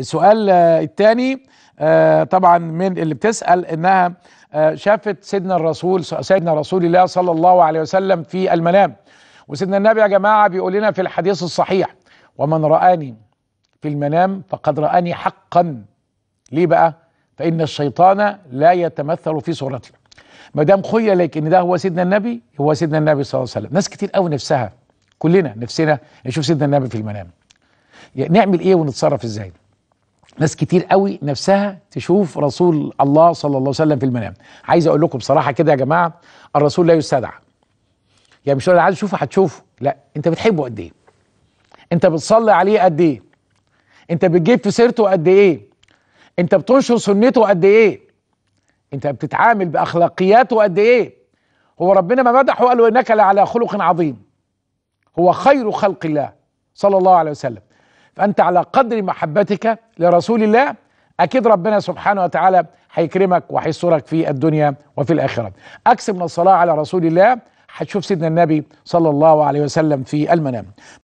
السؤال آه، الثاني آه، طبعا من اللي بتسأل انها آه، شافت سيدنا الرسول سيدنا رسول الله صلى الله عليه وسلم في المنام وسيدنا النبي يا جماعة بيقول لنا في الحديث الصحيح ومن رآني في المنام فقد رآني حقا ليه بقى فإن الشيطان لا يتمثل في صورتي ما دام خيل لك ان ده هو سيدنا النبي هو سيدنا النبي صلى الله عليه وسلم ناس كتير قوي نفسها كلنا نفسنا نشوف سيدنا النبي في المنام يعني نعمل ايه ونتصرف ازاي ناس كتير قوي نفسها تشوف رسول الله صلى الله عليه وسلم في المنام عايز اقول لكم بصراحه كده يا جماعه الرسول لا يستدعى يعني مش انا عايز اشوفه هتشوفه لا انت بتحبه قد ايه انت بتصلي عليه قد ايه انت بتجيب في سيرته قد ايه انت بتنشر سنته قد ايه انت بتتعامل باخلاقياته قد ايه هو ربنا ما مدحه قال له انك لعلى خلق عظيم هو خير خلق الله صلى الله عليه وسلم فأنت على قدر محبتك لرسول الله أكيد ربنا سبحانه وتعالى هيكرمك وهيسترك في الدنيا وفي الآخرة أكسب من الصلاة على رسول الله هتشوف سيدنا النبي صلى الله عليه وسلم في المنام